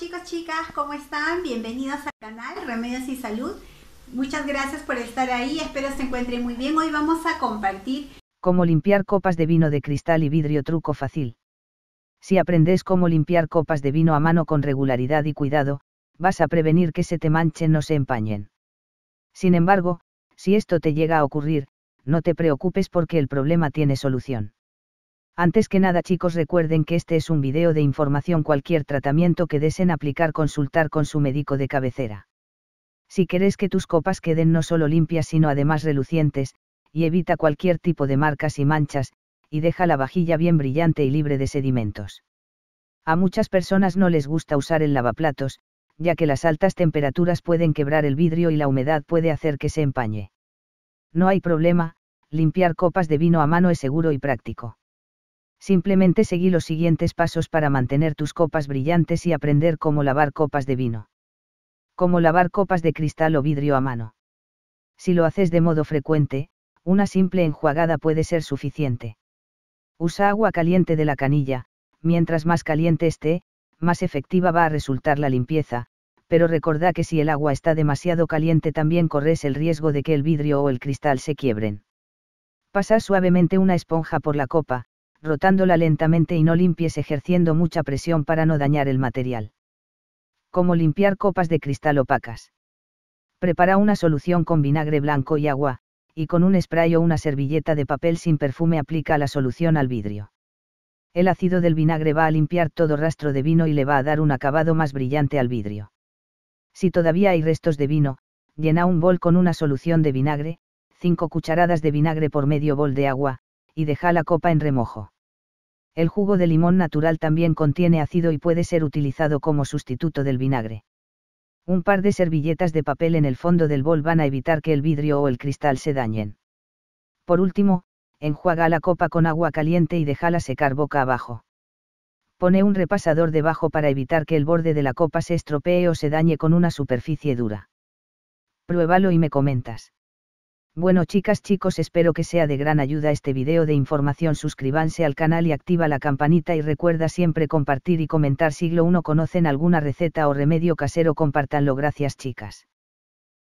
chicos, chicas, ¿cómo están? Bienvenidos al canal Remedios y Salud. Muchas gracias por estar ahí, espero se encuentren muy bien. Hoy vamos a compartir cómo limpiar copas de vino de cristal y vidrio truco fácil. Si aprendes cómo limpiar copas de vino a mano con regularidad y cuidado, vas a prevenir que se te manchen o se empañen. Sin embargo, si esto te llega a ocurrir, no te preocupes porque el problema tiene solución. Antes que nada chicos recuerden que este es un video de información cualquier tratamiento que deseen aplicar consultar con su médico de cabecera. Si querés que tus copas queden no solo limpias sino además relucientes, y evita cualquier tipo de marcas y manchas, y deja la vajilla bien brillante y libre de sedimentos. A muchas personas no les gusta usar el lavaplatos, ya que las altas temperaturas pueden quebrar el vidrio y la humedad puede hacer que se empañe. No hay problema, limpiar copas de vino a mano es seguro y práctico simplemente seguí los siguientes pasos para mantener tus copas brillantes y aprender cómo lavar copas de vino. Cómo lavar copas de cristal o vidrio a mano. Si lo haces de modo frecuente, una simple enjuagada puede ser suficiente. Usa agua caliente de la canilla, mientras más caliente esté, más efectiva va a resultar la limpieza, pero recordá que si el agua está demasiado caliente también corres el riesgo de que el vidrio o el cristal se quiebren. Pasa suavemente una esponja por la copa, rotándola lentamente y no limpies ejerciendo mucha presión para no dañar el material. Como limpiar copas de cristal opacas. Prepara una solución con vinagre blanco y agua, y con un spray o una servilleta de papel sin perfume aplica la solución al vidrio. El ácido del vinagre va a limpiar todo rastro de vino y le va a dar un acabado más brillante al vidrio. Si todavía hay restos de vino, llena un bol con una solución de vinagre, 5 cucharadas de vinagre por medio bol de agua, y deja la copa en remojo. El jugo de limón natural también contiene ácido y puede ser utilizado como sustituto del vinagre. Un par de servilletas de papel en el fondo del bol van a evitar que el vidrio o el cristal se dañen. Por último, enjuaga la copa con agua caliente y déjala secar boca abajo. Pone un repasador debajo para evitar que el borde de la copa se estropee o se dañe con una superficie dura. Pruébalo y me comentas. Bueno chicas chicos espero que sea de gran ayuda este video de información suscríbanse al canal y activa la campanita y recuerda siempre compartir y comentar siglo 1 conocen alguna receta o remedio casero compartanlo gracias chicas.